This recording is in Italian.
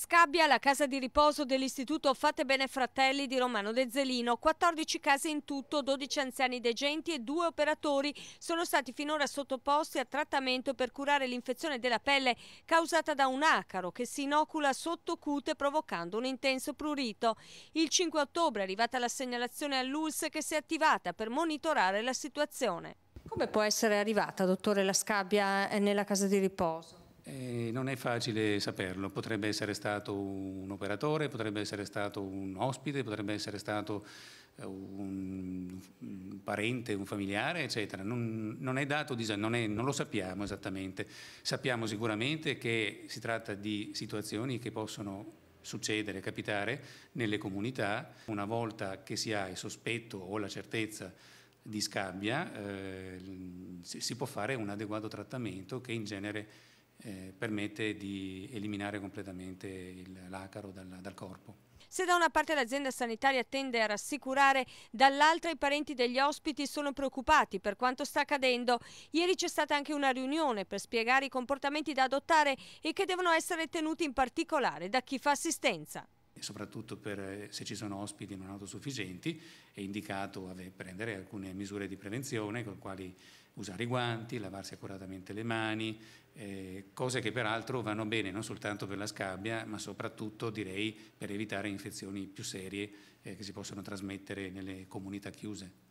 Scabbia la casa di riposo dell'Istituto Fate Bene Fratelli di Romano De Zelino. 14 case in tutto, 12 anziani degenti e due operatori sono stati finora sottoposti a trattamento per curare l'infezione della pelle causata da un acaro che si inocula sotto cute provocando un intenso prurito. Il 5 ottobre è arrivata la segnalazione all'ULS che si è attivata per monitorare la situazione. Come può essere arrivata, dottore, la scabbia eh, nella casa di riposo? Eh, non è facile saperlo, potrebbe essere stato un operatore, potrebbe essere stato un ospite, potrebbe essere stato eh, un, parente, un familiare, eccetera. Non, non è dato, non, è, non lo sappiamo esattamente. Sappiamo sicuramente che si tratta di situazioni che possono succedere, capitare nelle comunità. Una volta che si ha il sospetto o la certezza di scabbia, eh, si può fare un adeguato trattamento che in genere eh, permette di eliminare completamente l'acaro dal, dal corpo. Se da una parte l'azienda sanitaria tende a rassicurare, dall'altra i parenti degli ospiti sono preoccupati per quanto sta accadendo. Ieri c'è stata anche una riunione per spiegare i comportamenti da adottare e che devono essere tenuti in particolare da chi fa assistenza soprattutto per, eh, se ci sono ospiti non autosufficienti, è indicato prendere alcune misure di prevenzione con le quali usare i guanti, lavarsi accuratamente le mani, eh, cose che peraltro vanno bene non soltanto per la scabbia, ma soprattutto direi per evitare infezioni più serie eh, che si possono trasmettere nelle comunità chiuse.